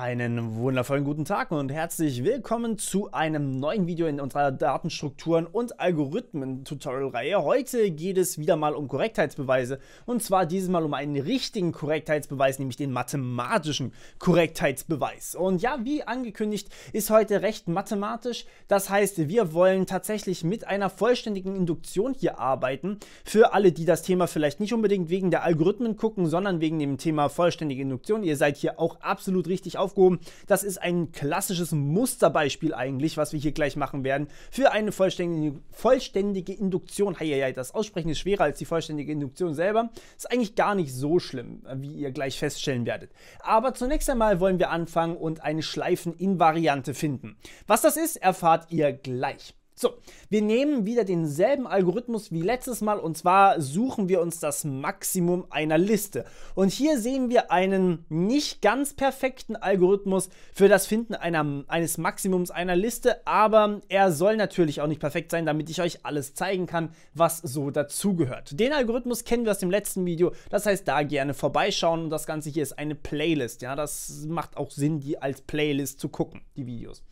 Einen wundervollen guten Tag und herzlich willkommen zu einem neuen Video in unserer Datenstrukturen und Algorithmen Tutorial Reihe. Heute geht es wieder mal um Korrektheitsbeweise und zwar dieses Mal um einen richtigen Korrektheitsbeweis, nämlich den mathematischen Korrektheitsbeweis. Und ja, wie angekündigt, ist heute recht mathematisch. Das heißt, wir wollen tatsächlich mit einer vollständigen Induktion hier arbeiten. Für alle, die das Thema vielleicht nicht unbedingt wegen der Algorithmen gucken, sondern wegen dem Thema vollständige Induktion. Ihr seid hier auch absolut richtig auf aufgehoben. Das ist ein klassisches Musterbeispiel eigentlich, was wir hier gleich machen werden, für eine vollständige, vollständige Induktion. Heieiei, das Aussprechen ist schwerer als die vollständige Induktion selber. Ist eigentlich gar nicht so schlimm, wie ihr gleich feststellen werdet. Aber zunächst einmal wollen wir anfangen und eine Schleifeninvariante finden. Was das ist, erfahrt ihr gleich. So, wir nehmen wieder denselben Algorithmus wie letztes Mal und zwar suchen wir uns das Maximum einer Liste. Und hier sehen wir einen nicht ganz perfekten Algorithmus für das Finden einer, eines Maximums einer Liste, aber er soll natürlich auch nicht perfekt sein, damit ich euch alles zeigen kann, was so dazugehört. Den Algorithmus kennen wir aus dem letzten Video, das heißt da gerne vorbeischauen und das Ganze hier ist eine Playlist. Ja, das macht auch Sinn, die als Playlist zu gucken, die Videos.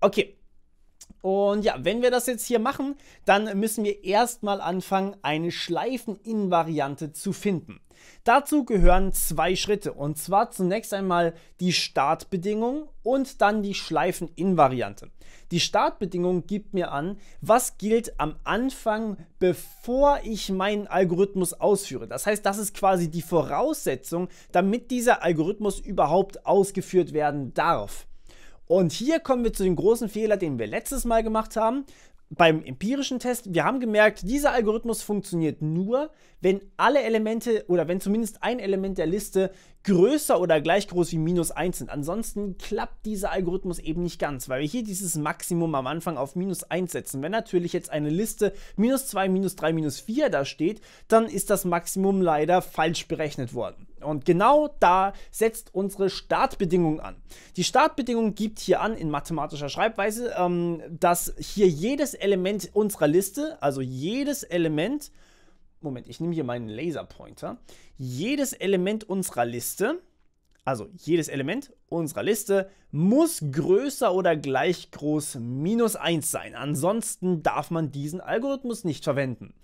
Okay, und ja, wenn wir das jetzt hier machen, dann müssen wir erstmal anfangen, eine Schleifeninvariante zu finden. Dazu gehören zwei Schritte und zwar zunächst einmal die Startbedingung und dann die Schleifeninvariante. Die Startbedingung gibt mir an, was gilt am Anfang, bevor ich meinen Algorithmus ausführe. Das heißt, das ist quasi die Voraussetzung, damit dieser Algorithmus überhaupt ausgeführt werden darf. Und hier kommen wir zu dem großen Fehler, den wir letztes Mal gemacht haben. Beim empirischen Test, wir haben gemerkt, dieser Algorithmus funktioniert nur, wenn alle Elemente oder wenn zumindest ein Element der Liste größer oder gleich groß wie minus 1 sind. Ansonsten klappt dieser Algorithmus eben nicht ganz, weil wir hier dieses Maximum am Anfang auf minus 1 setzen. Wenn natürlich jetzt eine Liste minus 2, minus 3, minus 4 da steht, dann ist das Maximum leider falsch berechnet worden. Und genau da setzt unsere Startbedingung an. Die Startbedingung gibt hier an in mathematischer Schreibweise, ähm, dass hier jedes Element unserer Liste, also jedes Element, Moment, ich nehme hier meinen Laserpointer. Jedes Element unserer Liste, also jedes Element unserer Liste, muss größer oder gleich groß minus 1 sein. Ansonsten darf man diesen Algorithmus nicht verwenden.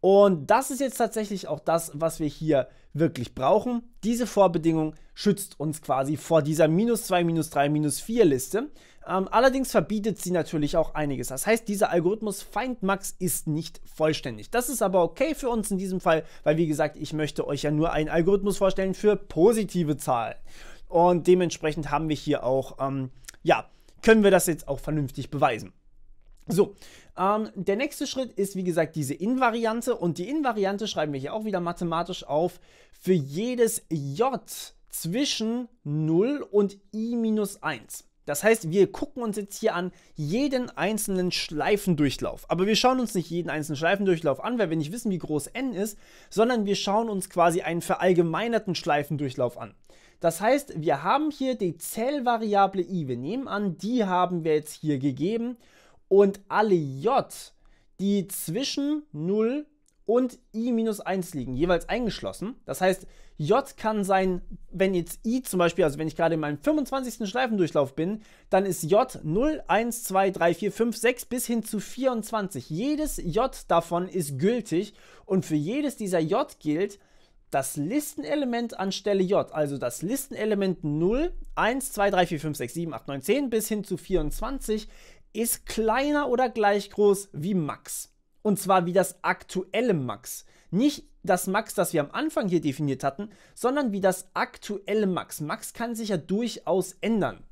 Und das ist jetzt tatsächlich auch das, was wir hier wirklich brauchen. Diese Vorbedingung schützt uns quasi vor dieser minus 2, minus 3, minus 4 Liste. Ähm, allerdings verbietet sie natürlich auch einiges. Das heißt, dieser Algorithmus FindMax ist nicht vollständig. Das ist aber okay für uns in diesem Fall, weil wie gesagt, ich möchte euch ja nur einen Algorithmus vorstellen für positive Zahlen. Und dementsprechend haben wir hier auch, ähm, ja, können wir das jetzt auch vernünftig beweisen. So, ähm, der nächste Schritt ist, wie gesagt, diese Invariante. Und die Invariante schreiben wir hier auch wieder mathematisch auf. Für jedes J zwischen 0 und i minus 1. Das heißt, wir gucken uns jetzt hier an jeden einzelnen Schleifendurchlauf. Aber wir schauen uns nicht jeden einzelnen Schleifendurchlauf an, weil wir nicht wissen, wie groß n ist, sondern wir schauen uns quasi einen verallgemeinerten Schleifendurchlauf an. Das heißt, wir haben hier die Zellvariable i. Wir nehmen an, die haben wir jetzt hier gegeben und alle J, die zwischen 0 und i-1 minus liegen, jeweils eingeschlossen. Das heißt, j kann sein, wenn jetzt i zum Beispiel, also wenn ich gerade in meinem 25. Schleifendurchlauf bin, dann ist j 0, 1, 2, 3, 4, 5, 6 bis hin zu 24. Jedes j davon ist gültig und für jedes dieser j gilt das Listenelement anstelle j, also das Listenelement 0, 1, 2, 3, 4, 5, 6, 7, 8, 9, 10 bis hin zu 24 ist kleiner oder gleich groß wie Max. Und zwar wie das aktuelle Max. Nicht das Max, das wir am Anfang hier definiert hatten, sondern wie das aktuelle Max. Max kann sich ja durchaus ändern.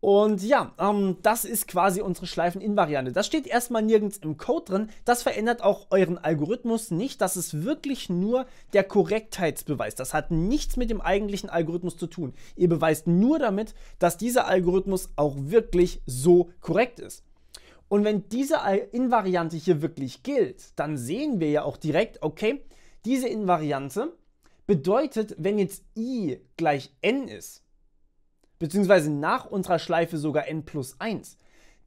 Und ja, ähm, das ist quasi unsere schleifen in Das steht erstmal nirgends im Code drin. Das verändert auch euren Algorithmus nicht. Das ist wirklich nur der Korrektheitsbeweis. Das hat nichts mit dem eigentlichen Algorithmus zu tun. Ihr beweist nur damit, dass dieser Algorithmus auch wirklich so korrekt ist. Und wenn diese Invariante hier wirklich gilt, dann sehen wir ja auch direkt, okay, diese Invariante bedeutet, wenn jetzt i gleich n ist, beziehungsweise nach unserer Schleife sogar n plus 1,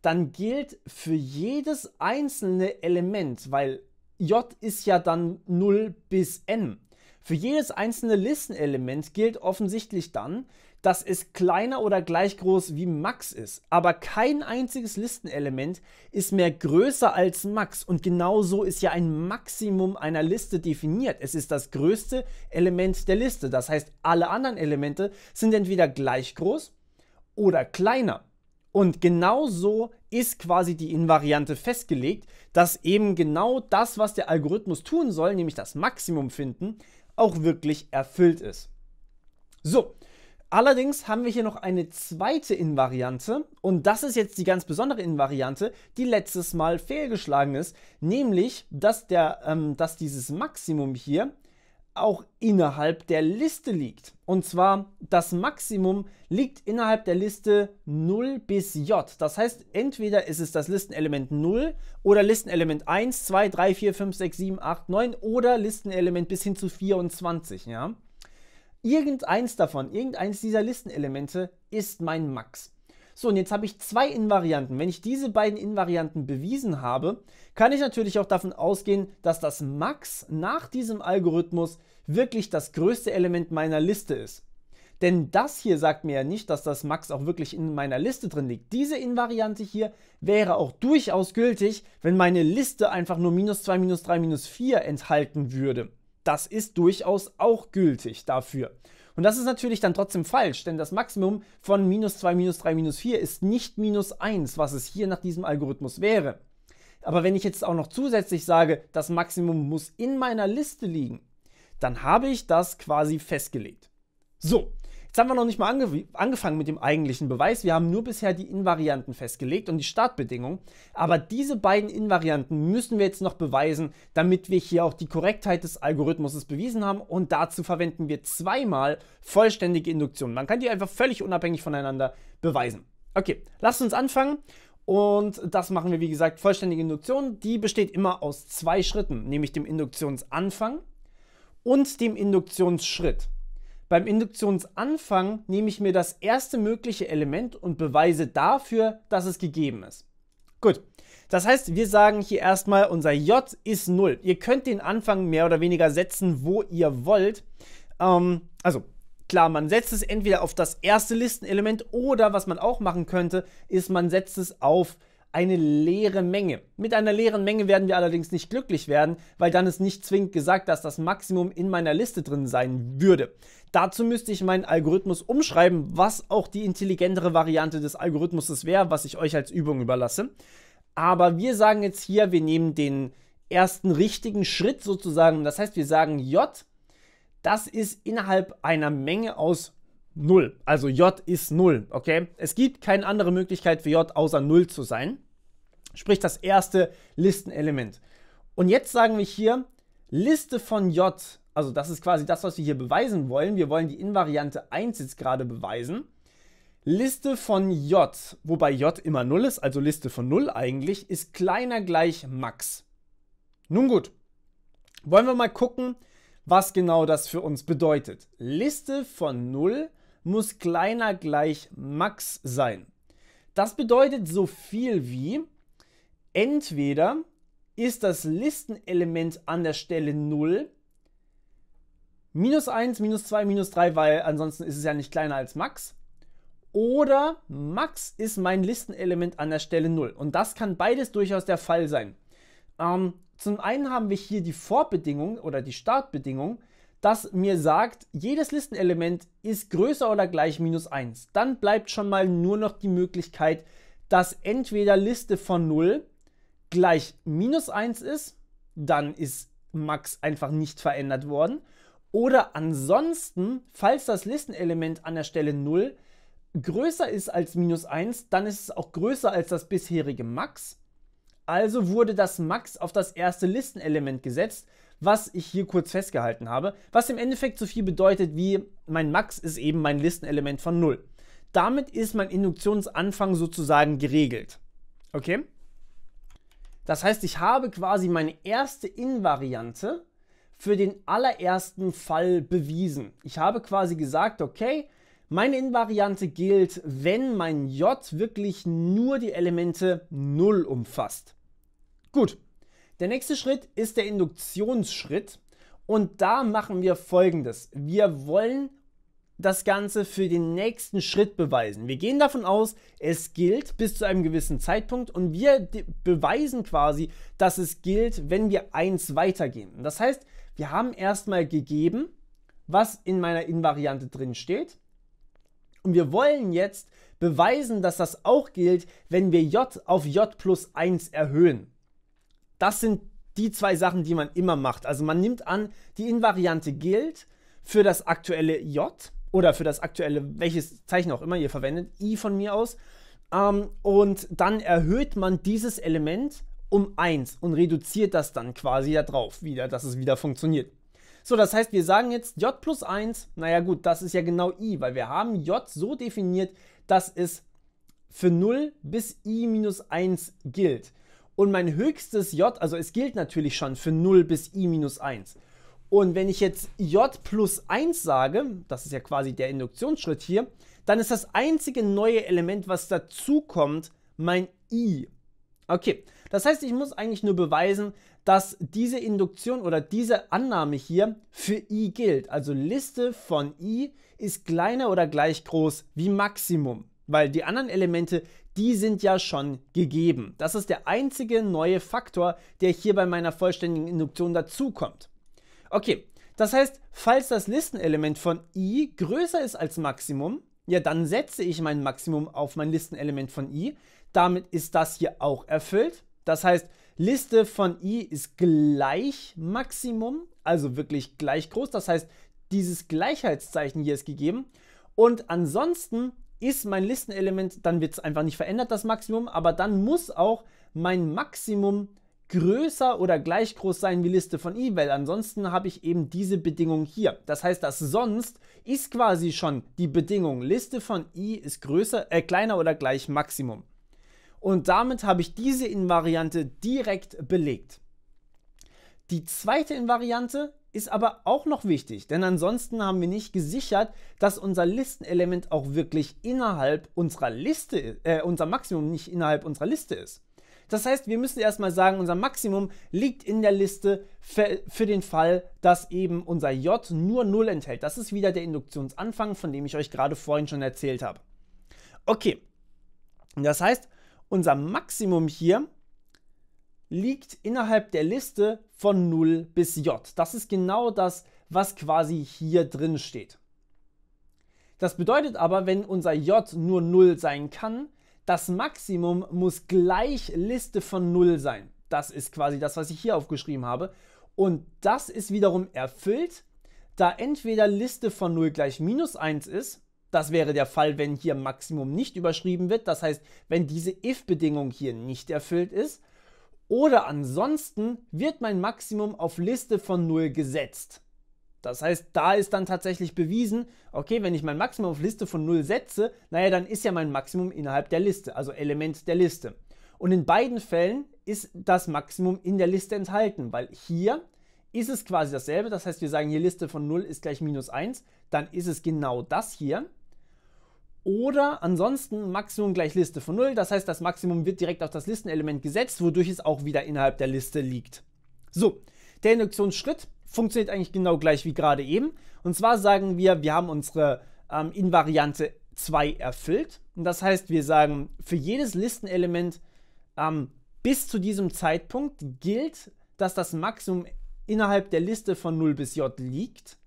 dann gilt für jedes einzelne Element, weil j ist ja dann 0 bis n. Für jedes einzelne Listenelement gilt offensichtlich dann, dass es kleiner oder gleich groß wie Max ist. Aber kein einziges Listenelement ist mehr größer als Max. Und genau so ist ja ein Maximum einer Liste definiert. Es ist das größte Element der Liste. Das heißt, alle anderen Elemente sind entweder gleich groß oder kleiner. Und genau so ist quasi die Invariante festgelegt, dass eben genau das, was der Algorithmus tun soll, nämlich das Maximum finden, auch wirklich erfüllt ist. So, Allerdings haben wir hier noch eine zweite Invariante und das ist jetzt die ganz besondere Invariante, die letztes Mal fehlgeschlagen ist, nämlich dass, der, ähm, dass dieses Maximum hier auch innerhalb der Liste liegt. Und zwar das Maximum liegt innerhalb der Liste 0 bis j. Das heißt, entweder ist es das Listenelement 0 oder Listenelement 1, 2, 3, 4, 5, 6, 7, 8, 9 oder Listenelement bis hin zu 24. Ja? Irgendeins davon, irgendeins dieser Listenelemente ist mein Max. So, und jetzt habe ich zwei Invarianten. Wenn ich diese beiden Invarianten bewiesen habe, kann ich natürlich auch davon ausgehen, dass das Max nach diesem Algorithmus wirklich das größte Element meiner Liste ist. Denn das hier sagt mir ja nicht, dass das Max auch wirklich in meiner Liste drin liegt. Diese Invariante hier wäre auch durchaus gültig, wenn meine Liste einfach nur minus 2, minus 3, minus 4 enthalten würde das ist durchaus auch gültig dafür. Und das ist natürlich dann trotzdem falsch, denn das Maximum von minus 2, minus 3, minus 4 ist nicht minus 1, was es hier nach diesem Algorithmus wäre. Aber wenn ich jetzt auch noch zusätzlich sage, das Maximum muss in meiner Liste liegen, dann habe ich das quasi festgelegt. So, Jetzt haben wir noch nicht mal ange angefangen mit dem eigentlichen Beweis. Wir haben nur bisher die Invarianten festgelegt und die Startbedingungen. Aber diese beiden Invarianten müssen wir jetzt noch beweisen, damit wir hier auch die Korrektheit des Algorithmus bewiesen haben. Und dazu verwenden wir zweimal vollständige Induktion. Man kann die einfach völlig unabhängig voneinander beweisen. Okay, lasst uns anfangen. Und das machen wir, wie gesagt, vollständige Induktion. Die besteht immer aus zwei Schritten, nämlich dem Induktionsanfang und dem Induktionsschritt. Beim Induktionsanfang nehme ich mir das erste mögliche Element und beweise dafür, dass es gegeben ist. Gut, das heißt, wir sagen hier erstmal, unser J ist 0. Ihr könnt den Anfang mehr oder weniger setzen, wo ihr wollt. Ähm, also klar, man setzt es entweder auf das erste Listenelement oder was man auch machen könnte, ist, man setzt es auf eine leere Menge. Mit einer leeren Menge werden wir allerdings nicht glücklich werden, weil dann ist nicht zwingend gesagt, dass das Maximum in meiner Liste drin sein würde. Dazu müsste ich meinen Algorithmus umschreiben, was auch die intelligentere Variante des Algorithmus wäre, was ich euch als Übung überlasse. Aber wir sagen jetzt hier, wir nehmen den ersten richtigen Schritt sozusagen. Das heißt, wir sagen J, das ist innerhalb einer Menge aus 0. Also J ist 0, okay? Es gibt keine andere Möglichkeit für J außer 0 zu sein. Sprich das erste Listenelement. Und jetzt sagen wir hier Liste von J. Also das ist quasi das, was wir hier beweisen wollen. Wir wollen die Invariante 1 jetzt gerade beweisen. Liste von J, wobei J immer 0 ist, also Liste von 0 eigentlich, ist kleiner gleich Max. Nun gut, wollen wir mal gucken, was genau das für uns bedeutet. Liste von 0 muss kleiner gleich Max sein. Das bedeutet so viel wie entweder ist das Listenelement an der Stelle 0, minus 1, minus 2, minus 3, weil ansonsten ist es ja nicht kleiner als Max. Oder Max ist mein Listenelement an der Stelle 0. Und das kann beides durchaus der Fall sein. Ähm, zum einen haben wir hier die Vorbedingung oder die Startbedingung, das mir sagt, jedes Listenelement ist größer oder gleich minus 1. Dann bleibt schon mal nur noch die Möglichkeit, dass entweder Liste von 0 gleich minus 1 ist, dann ist Max einfach nicht verändert worden. Oder ansonsten, falls das Listenelement an der Stelle 0 größer ist als minus 1, dann ist es auch größer als das bisherige Max. Also wurde das Max auf das erste Listenelement gesetzt was ich hier kurz festgehalten habe, was im Endeffekt so viel bedeutet wie mein Max ist eben mein Listenelement von 0. Damit ist mein Induktionsanfang sozusagen geregelt. Okay? Das heißt, ich habe quasi meine erste Invariante für den allerersten Fall bewiesen. Ich habe quasi gesagt, okay, meine Invariante gilt, wenn mein J wirklich nur die Elemente 0 umfasst. Gut, der nächste Schritt ist der Induktionsschritt und da machen wir folgendes. Wir wollen das Ganze für den nächsten Schritt beweisen. Wir gehen davon aus, es gilt bis zu einem gewissen Zeitpunkt und wir beweisen quasi, dass es gilt, wenn wir eins weitergehen. Das heißt, wir haben erstmal gegeben, was in meiner Invariante drin steht und wir wollen jetzt beweisen, dass das auch gilt, wenn wir j auf j plus 1 erhöhen. Das sind die zwei Sachen, die man immer macht. Also man nimmt an, die Invariante gilt für das aktuelle J oder für das aktuelle, welches Zeichen auch immer ihr verwendet, I von mir aus. Ähm, und dann erhöht man dieses Element um 1 und reduziert das dann quasi da drauf wieder, dass es wieder funktioniert. So, das heißt, wir sagen jetzt j plus 1, naja gut, das ist ja genau i, weil wir haben j so definiert, dass es für 0 bis i minus 1 gilt und mein höchstes j, also es gilt natürlich schon für 0 bis i minus 1. Und wenn ich jetzt j plus 1 sage, das ist ja quasi der Induktionsschritt hier, dann ist das einzige neue Element, was dazukommt, mein i. Okay, das heißt, ich muss eigentlich nur beweisen, dass diese Induktion oder diese Annahme hier für i gilt. Also Liste von i ist kleiner oder gleich groß wie Maximum. Weil die anderen Elemente, die sind ja schon gegeben. Das ist der einzige neue Faktor, der hier bei meiner vollständigen Induktion dazukommt. Okay, das heißt, falls das Listenelement von i größer ist als Maximum, ja, dann setze ich mein Maximum auf mein Listenelement von i. Damit ist das hier auch erfüllt. Das heißt, Liste von i ist gleich Maximum, also wirklich gleich groß. Das heißt, dieses Gleichheitszeichen hier ist gegeben. Und ansonsten ist mein Listenelement, dann wird es einfach nicht verändert, das Maximum, aber dann muss auch mein Maximum größer oder gleich groß sein wie Liste von i, e, weil ansonsten habe ich eben diese Bedingung hier. Das heißt, das sonst ist quasi schon die Bedingung Liste von i ist größer, äh, kleiner oder gleich Maximum. Und damit habe ich diese Invariante direkt belegt. Die zweite Invariante ist aber auch noch wichtig, denn ansonsten haben wir nicht gesichert, dass unser Listenelement auch wirklich innerhalb unserer Liste, äh, unser Maximum nicht innerhalb unserer Liste ist. Das heißt, wir müssen erstmal sagen, unser Maximum liegt in der Liste für, für, den Fall, dass eben unser J nur 0 enthält. Das ist wieder der Induktionsanfang, von dem ich euch gerade vorhin schon erzählt habe. Okay, das heißt, unser Maximum hier liegt innerhalb der Liste von 0 bis j. Das ist genau das, was quasi hier drin steht. Das bedeutet aber, wenn unser j nur 0 sein kann, das Maximum muss gleich Liste von 0 sein. Das ist quasi das, was ich hier aufgeschrieben habe. Und das ist wiederum erfüllt, da entweder Liste von 0 gleich minus 1 ist, das wäre der Fall, wenn hier Maximum nicht überschrieben wird, das heißt, wenn diese if-Bedingung hier nicht erfüllt ist, oder ansonsten wird mein Maximum auf Liste von 0 gesetzt. Das heißt, da ist dann tatsächlich bewiesen, okay, wenn ich mein Maximum auf Liste von 0 setze, naja, dann ist ja mein Maximum innerhalb der Liste, also Element der Liste. Und in beiden Fällen ist das Maximum in der Liste enthalten, weil hier ist es quasi dasselbe. Das heißt, wir sagen hier Liste von 0 ist gleich minus 1, dann ist es genau das hier. Oder ansonsten Maximum gleich Liste von 0. Das heißt, das Maximum wird direkt auf das Listenelement gesetzt, wodurch es auch wieder innerhalb der Liste liegt. So, der Induktionsschritt funktioniert eigentlich genau gleich wie gerade eben. Und zwar sagen wir, wir haben unsere ähm, Invariante 2 erfüllt. Und das heißt, wir sagen, für jedes Listenelement ähm, bis zu diesem Zeitpunkt gilt, dass das Maximum innerhalb der Liste von 0 bis j liegt.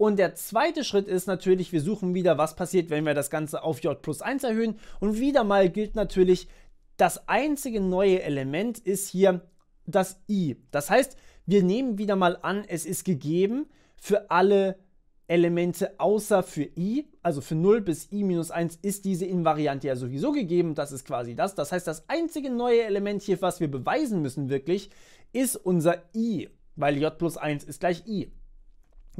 Und der zweite Schritt ist natürlich, wir suchen wieder, was passiert, wenn wir das Ganze auf J plus 1 erhöhen. Und wieder mal gilt natürlich, das einzige neue Element ist hier das i. Das heißt, wir nehmen wieder mal an, es ist gegeben für alle Elemente außer für i, also für 0 bis i minus 1 ist diese Invariante ja sowieso gegeben, das ist quasi das. Das heißt, das einzige neue Element hier, was wir beweisen müssen wirklich, ist unser i, weil j plus 1 ist gleich i.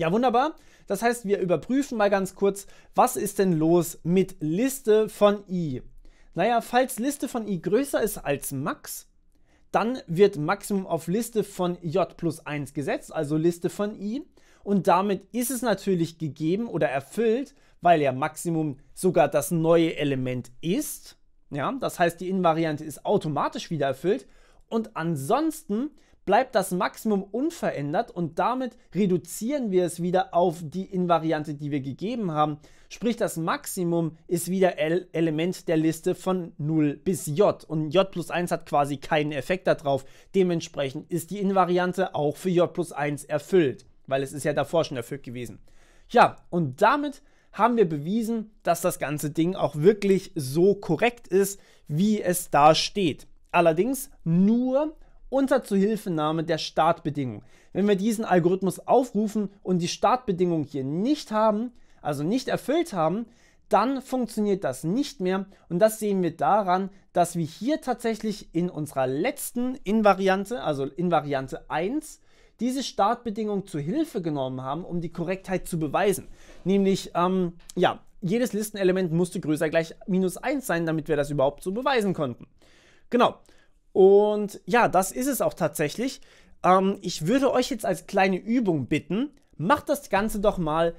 Ja, wunderbar. Das heißt, wir überprüfen mal ganz kurz, was ist denn los mit Liste von i? Naja, falls Liste von i größer ist als max, dann wird Maximum auf Liste von j plus 1 gesetzt, also Liste von i. Und damit ist es natürlich gegeben oder erfüllt, weil ja Maximum sogar das neue Element ist. Ja, das heißt, die Invariante ist automatisch wieder erfüllt. Und ansonsten bleibt das Maximum unverändert und damit reduzieren wir es wieder auf die Invariante, die wir gegeben haben. Sprich, das Maximum ist wieder Element der Liste von 0 bis j und j plus 1 hat quasi keinen Effekt darauf. Dementsprechend ist die Invariante auch für j plus 1 erfüllt, weil es ist ja davor schon erfüllt gewesen. Ja, und damit haben wir bewiesen, dass das ganze Ding auch wirklich so korrekt ist, wie es da steht. Allerdings nur, unter Zuhilfenahme der Startbedingung. Wenn wir diesen Algorithmus aufrufen und die Startbedingung hier nicht haben, also nicht erfüllt haben, dann funktioniert das nicht mehr und das sehen wir daran, dass wir hier tatsächlich in unserer letzten Invariante, also Invariante 1, diese Startbedingung zu Hilfe genommen haben, um die Korrektheit zu beweisen. Nämlich, ähm, ja, jedes Listenelement musste größer gleich minus 1 sein, damit wir das überhaupt so beweisen konnten. Genau. Und ja, das ist es auch tatsächlich. Ähm, ich würde euch jetzt als kleine Übung bitten, macht das Ganze doch mal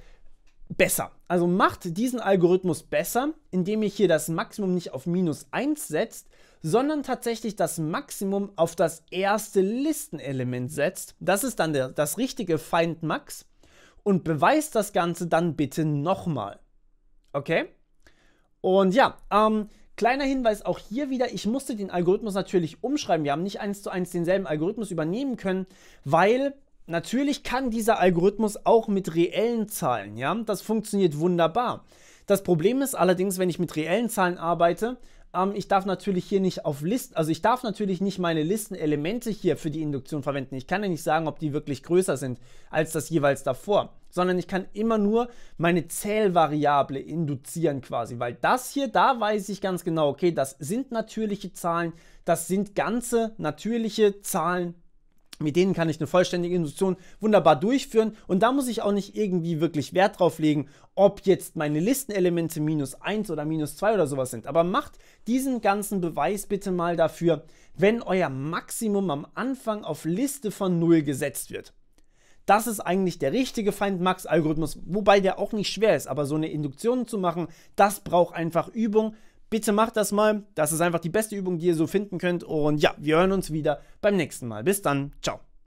besser. Also macht diesen Algorithmus besser, indem ihr hier das Maximum nicht auf minus 1 setzt, sondern tatsächlich das Maximum auf das erste Listenelement setzt. Das ist dann der, das richtige Find Max und beweist das Ganze dann bitte nochmal. Okay? Und ja, ähm, Kleiner Hinweis auch hier wieder, ich musste den Algorithmus natürlich umschreiben. Wir haben nicht eins zu eins denselben Algorithmus übernehmen können, weil natürlich kann dieser Algorithmus auch mit reellen Zahlen, ja, das funktioniert wunderbar. Das Problem ist allerdings, wenn ich mit reellen Zahlen arbeite, ähm, ich darf natürlich hier nicht auf Listen, also ich darf natürlich nicht meine Listenelemente hier für die Induktion verwenden. Ich kann ja nicht sagen, ob die wirklich größer sind als das jeweils davor, sondern ich kann immer nur meine Zählvariable induzieren quasi, weil das hier, da weiß ich ganz genau, okay, das sind natürliche Zahlen, das sind ganze natürliche Zahlen mit denen kann ich eine vollständige Induktion wunderbar durchführen und da muss ich auch nicht irgendwie wirklich Wert drauf legen, ob jetzt meine Listenelemente minus 1 oder minus 2 oder sowas sind. Aber macht diesen ganzen Beweis bitte mal dafür, wenn euer Maximum am Anfang auf Liste von 0 gesetzt wird. Das ist eigentlich der richtige Feind-Max-Algorithmus, wobei der auch nicht schwer ist, aber so eine Induktion zu machen, das braucht einfach Übung. Bitte macht das mal. Das ist einfach die beste Übung, die ihr so finden könnt. Und ja, wir hören uns wieder beim nächsten Mal. Bis dann. Ciao.